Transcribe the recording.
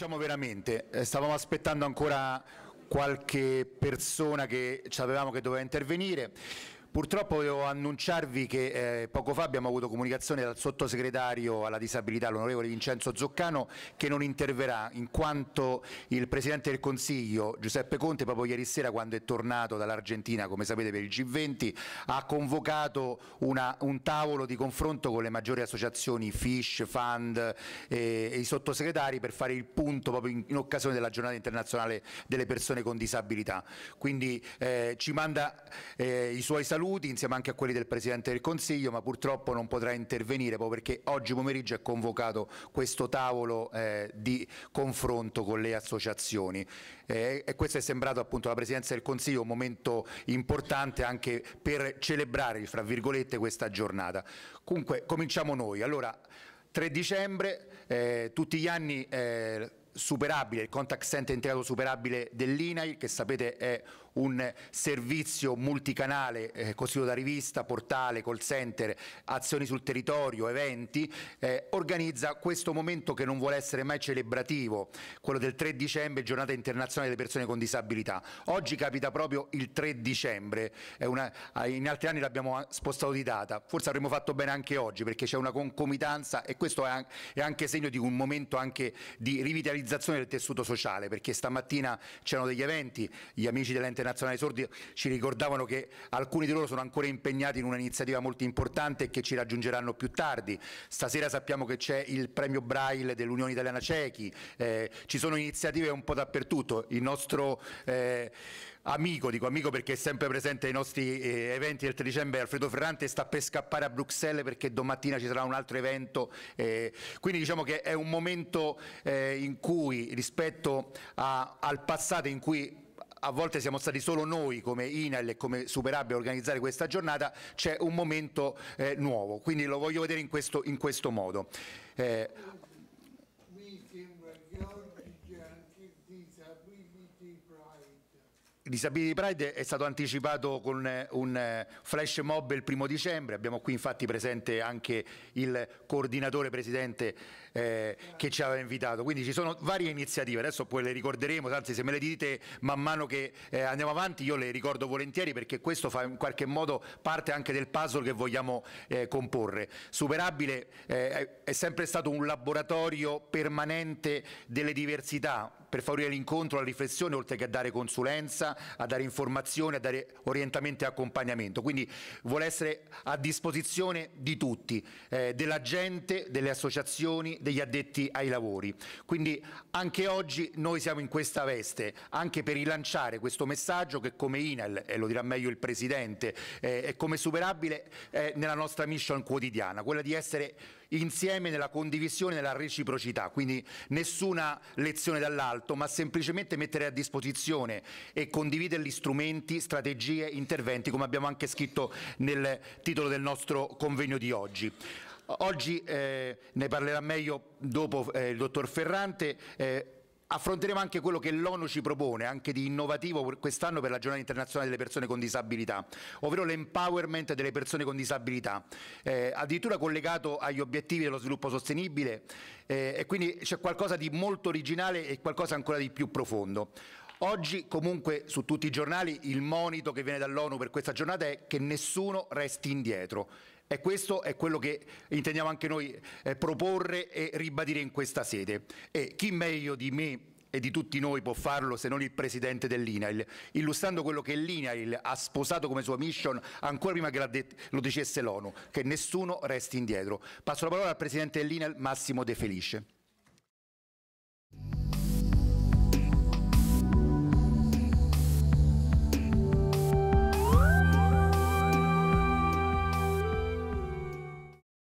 diciamo veramente, eh, stavamo aspettando ancora qualche persona che sapevamo che doveva intervenire. Purtroppo devo annunciarvi che eh, poco fa abbiamo avuto comunicazione dal sottosegretario alla disabilità, l'onorevole Vincenzo Zoccano, che non interverrà in quanto il Presidente del Consiglio, Giuseppe Conte, proprio ieri sera quando è tornato dall'Argentina, come sapete per il G20, ha convocato una, un tavolo di confronto con le maggiori associazioni Fish, Fund eh, e i sottosegretari per fare il punto proprio in, in, occasione della giornata internazionale delle persone con disabilità. Quindi eh, ci manda eh, i suoi saluti saluti insieme anche a quelli del Presidente del Consiglio, ma purtroppo non potrà intervenire proprio perché oggi pomeriggio è convocato questo tavolo eh, di confronto con le associazioni eh, e questo è sembrato appunto alla Presidenza del Consiglio un momento importante anche per celebrare, fra virgolette, questa giornata. Comunque cominciamo noi. Allora, 3 dicembre, eh, tutti gli anni eh, superabile, il contact center integrato superabile dell'INAI, che sapete è un servizio multicanale eh, costituito da rivista, portale, call center, azioni sul territorio, eventi, eh, organizza questo momento che non vuole essere mai celebrativo, quello del 3 dicembre, giornata internazionale delle persone con disabilità. Oggi capita proprio il 3 dicembre, una, eh, in altri anni l'abbiamo eh, spostato di data, forse avremmo fatto bene anche oggi perché c'è una concomitanza e questo è anche segno di un momento anche di rivitalizzazione del tessuto sociale perché stamattina c'erano degli eventi, gli amici dell'ente internazionale sordi ci ricordavano che alcuni di loro sono ancora impegnati in un'iniziativa molto importante e che ci raggiungeranno più tardi. Stasera sappiamo che c'è il premio Braille dell'Unione Italiana Cechi, eh, ci sono iniziative un po' dappertutto. Il nostro eh, amico, dico amico perché è sempre presente ai nostri eh, eventi del 3 dicembre, Alfredo Ferrante sta per scappare a Bruxelles perché domattina ci sarà un altro evento. Eh. quindi diciamo che è un momento eh, in cui rispetto a, al passato in cui a volte siamo stati solo noi come Inel e come Superabia a organizzare questa giornata, c'è un momento eh, nuovo, quindi lo voglio vedere in questo, in questo modo. Eh, Mi sembra che oggi c'è anche disability price. Disability Pride è stato anticipato con eh, un eh, flash mob il primo dicembre, abbiamo qui infatti presente anche il coordinatore presidente eh, che ci aveva invitato, quindi ci sono varie iniziative, adesso poi le ricorderemo, anzi se me le dite man mano che eh, andiamo avanti io le ricordo volentieri perché questo fa in qualche modo parte anche del puzzle che vogliamo eh, comporre. Superabile eh, è sempre stato un laboratorio permanente delle diversità, per favorire l'incontro, la riflessione, oltre che a dare consulenza, a dare informazioni, a dare orientamento e accompagnamento. Quindi vuole essere a disposizione di tutti, eh, della gente, delle associazioni, degli addetti ai lavori. Quindi anche oggi noi siamo in questa veste, anche per rilanciare questo messaggio che come INAL, e lo dirà meglio il Presidente, eh, è come superabile eh, nella nostra mission quotidiana, quella di essere insieme nella condivisione, e nella reciprocità, quindi nessuna lezione dall'alto, ma semplicemente mettere a disposizione e condividere gli strumenti, strategie, interventi, come abbiamo anche scritto nel titolo del nostro convegno di oggi. Oggi eh, ne parlerà meglio dopo eh, il dottor Ferrante. Eh, Affronteremo anche quello che l'ONU ci propone, anche di innovativo quest'anno per la giornata internazionale delle persone con disabilità, ovvero l'empowerment delle persone con disabilità, eh, addirittura collegato agli obiettivi dello sviluppo sostenibile eh, e quindi c'è qualcosa di molto originale e qualcosa ancora di più profondo. Oggi comunque su tutti i giornali il monito che viene dall'ONU per questa giornata è che nessuno resti indietro. E questo è quello che intendiamo anche noi eh, proporre e ribadire in questa sede. E chi meglio di me e di tutti noi può farlo se non il presidente dell'INAIL, illustrando quello che l'INAIL ha sposato come sua mission ancora prima che lo dicesse l'ONU, che nessuno resti indietro. Passo la parola al presidente dell'INAIL Massimo De Felice.